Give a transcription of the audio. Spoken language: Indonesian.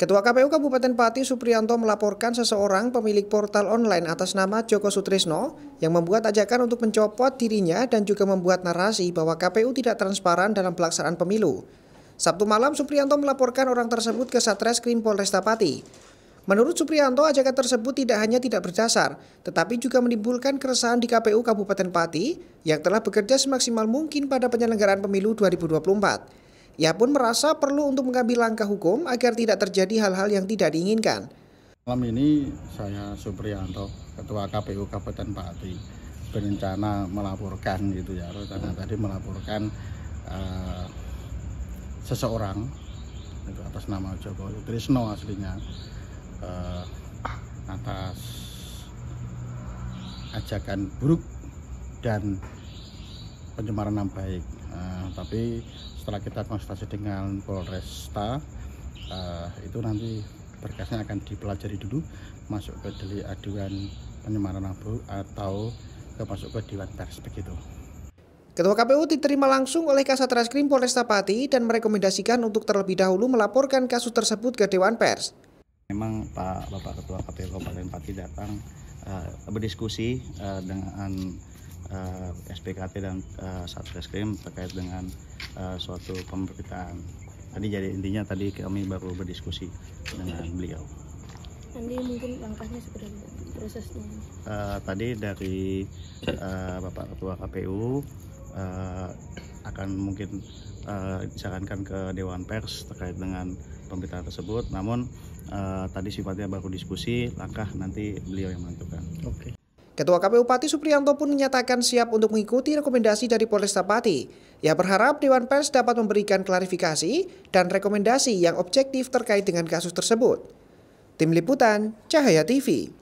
Ketua KPU Kabupaten Pati Suprianto melaporkan seseorang pemilik portal online atas nama Joko Sutrisno yang membuat ajakan untuk mencopot dirinya dan juga membuat narasi bahwa KPU tidak transparan dalam pelaksanaan pemilu. Sabtu malam Suprianto melaporkan orang tersebut ke Satreskrim Polresta Pati. Menurut Suprianto, ajakan tersebut tidak hanya tidak berdasar, tetapi juga menimbulkan keresahan di KPU Kabupaten Pati yang telah bekerja semaksimal mungkin pada penyelenggaraan pemilu 2024. Ia pun merasa perlu untuk mengambil langkah hukum agar tidak terjadi hal-hal yang tidak diinginkan. Malam ini saya Supriyanto, Ketua KPU Kabupaten Pati, berencana melaporkan gitu ya, rencana tadi melaporkan uh, seseorang itu atas nama Joko Trisno aslinya uh, atas ajakan buruk dan pencemaran nama baik tapi setelah kita konsultasi dengan Polresta uh, itu nanti berkasnya akan dipelajari dulu masuk ke delik aduan penyemaran abu atau ke masuk ke dewan pers begitu. Ketua KPU diterima langsung oleh Kasat Reskrim Polresta Pati dan merekomendasikan untuk terlebih dahulu melaporkan kasus tersebut ke Dewan Pers. Memang Pak Bapak Ketua KPU Kabupaten Pati datang uh, berdiskusi uh, dengan uh, eh, SPKT dan uh, Satreskrim terkait dengan uh, suatu pemberitaan. Tadi jadi intinya tadi kami baru berdiskusi dengan beliau. Nanti mungkin langkahnya seperti apa prosesnya? Uh, tadi dari uh, Bapak Ketua KPU uh, akan mungkin uh, disarankan ke Dewan Pers terkait dengan pemberitaan tersebut. Namun uh, tadi sifatnya baru diskusi, langkah nanti beliau yang menentukan. Oke. Okay. Ketua KPU Pati Supriyanto pun menyatakan siap untuk mengikuti rekomendasi dari Polresta Pati. Ia berharap Dewan Pers dapat memberikan klarifikasi dan rekomendasi yang objektif terkait dengan kasus tersebut. Tim Liputan, Cahaya TV.